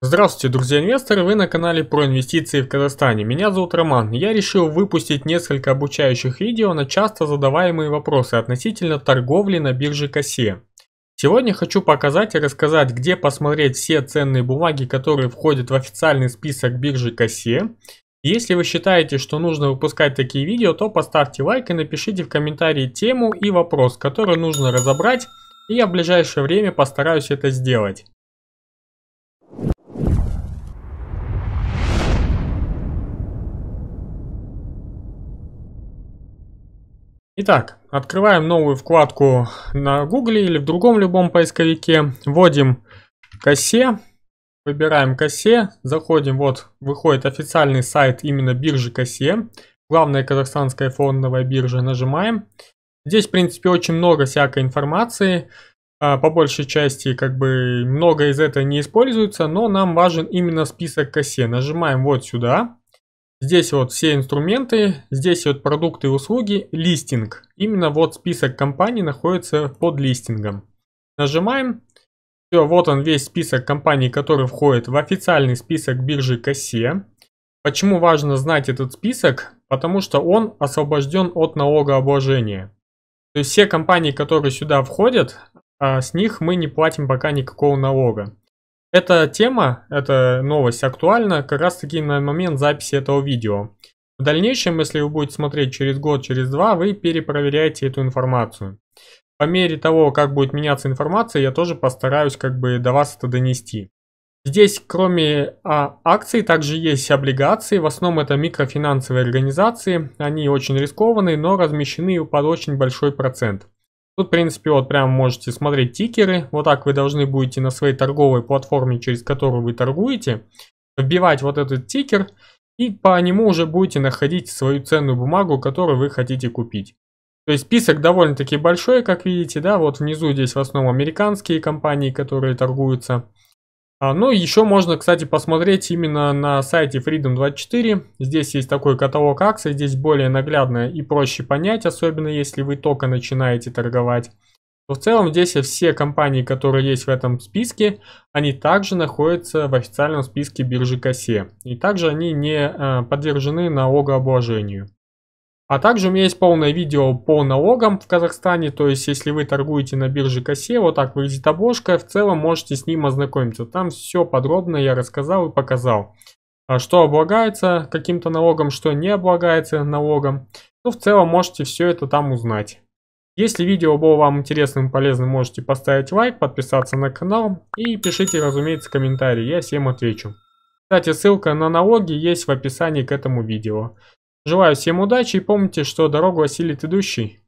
Здравствуйте, друзья-инвесторы, вы на канале про инвестиции в Казахстане. Меня зовут Роман. Я решил выпустить несколько обучающих видео на часто задаваемые вопросы относительно торговли на бирже Косе. Сегодня хочу показать и рассказать, где посмотреть все ценные бумаги, которые входят в официальный список биржи Косе. Если вы считаете, что нужно выпускать такие видео, то поставьте лайк и напишите в комментарии тему и вопрос, который нужно разобрать, и я в ближайшее время постараюсь это сделать. Итак, открываем новую вкладку на Гугле или в другом любом поисковике. Вводим косе, выбираем косе, заходим, вот выходит официальный сайт именно биржи косе. Главная казахстанская фондовая биржа, нажимаем. Здесь, в принципе, очень много всякой информации. А, по большей части, как бы, много из этого не используется, но нам важен именно список косе. Нажимаем вот сюда. Здесь вот все инструменты, здесь вот продукты и услуги, листинг. Именно вот список компаний находится под листингом. Нажимаем. Все, вот он весь список компаний, которые входят в официальный список биржи КСЕ. Почему важно знать этот список? Потому что он освобожден от налогообложения. То есть все компании, которые сюда входят, а, с них мы не платим пока никакого налога. Эта тема, эта новость актуальна как раз таки на момент записи этого видео. В дальнейшем, если вы будете смотреть через год, через два, вы перепроверяете эту информацию. По мере того, как будет меняться информация, я тоже постараюсь как бы до вас это донести. Здесь кроме а, акций также есть облигации, в основном это микрофинансовые организации, они очень рискованные, но размещены под очень большой процент. Тут, в принципе, вот прям можете смотреть тикеры. Вот так вы должны будете на своей торговой платформе, через которую вы торгуете, вбивать вот этот тикер, и по нему уже будете находить свою ценную бумагу, которую вы хотите купить. То есть список довольно-таки большой, как видите, да, вот внизу здесь в основном американские компании, которые торгуются. А, ну, еще можно, кстати, посмотреть именно на сайте Freedom24. Здесь есть такой каталог акций, здесь более наглядно и проще понять, особенно если вы только начинаете торговать. Но в целом здесь все компании, которые есть в этом списке, они также находятся в официальном списке биржи Косе. И также они не э, подвержены налогообложению. А также у меня есть полное видео по налогам в Казахстане, то есть если вы торгуете на бирже Косе, вот так выглядит обложка, в целом можете с ним ознакомиться. Там все подробно я рассказал и показал, а, что облагается каким-то налогом, что не облагается налогом. Ну, в целом можете все это там узнать. Если видео было вам интересным и полезным, можете поставить лайк, подписаться на канал и пишите, разумеется, комментарии, я всем отвечу. Кстати, ссылка на налоги есть в описании к этому видео. Желаю всем удачи и помните, что дорогу осилит идущий.